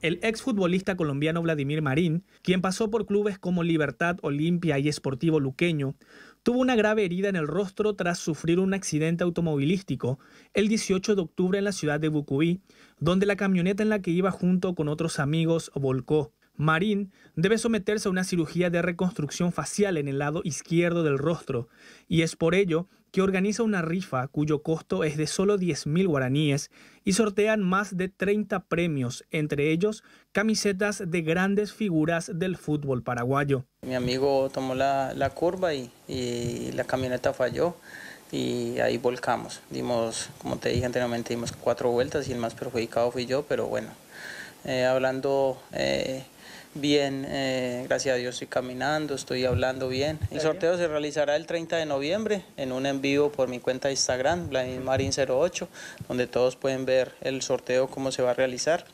El exfutbolista colombiano Vladimir Marín, quien pasó por clubes como Libertad, Olimpia y Esportivo Luqueño, tuvo una grave herida en el rostro tras sufrir un accidente automovilístico el 18 de octubre en la ciudad de Bucuí, donde la camioneta en la que iba junto con otros amigos volcó. Marín debe someterse a una cirugía de reconstrucción facial en el lado izquierdo del rostro, y es por ello que organiza una rifa cuyo costo es de solo 10.000 guaraníes y sortean más de 30 premios, entre ellos camisetas de grandes figuras del fútbol paraguayo. Mi amigo tomó la, curva y, y la camioneta falló y ahí volcamos. Dimos, como te dije anteriormente, dimos cuatro vueltas y el más perjudicado fui yo, pero bueno, eh, hablando... Eh, bien, eh, gracias a Dios estoy caminando, estoy hablando bien. El sorteo se realizará el 30 de noviembre en un en vivo por mi cuenta de Instagram, Vladimir08, donde todos pueden ver el sorteo, cómo se va a realizar,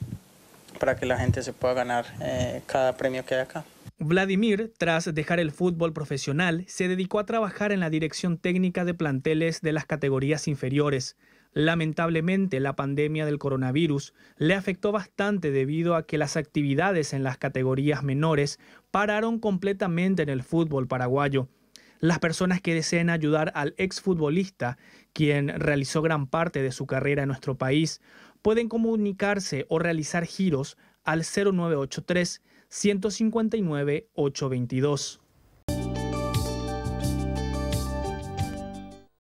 para que la gente se pueda ganar eh, cada premio que hay acá. Vladimir, tras dejar el fútbol profesional, se dedicó a trabajar en la dirección técnica de planteles de las categorías inferiores. Lamentablemente, la pandemia del coronavirus le afectó bastante debido a que las actividades en las categorías menores pararon completamente en el fútbol paraguayo. Las personas que deseen ayudar al exfutbolista, quien realizó gran parte de su carrera en nuestro país, pueden comunicarse o realizar giros al 0983 159 822.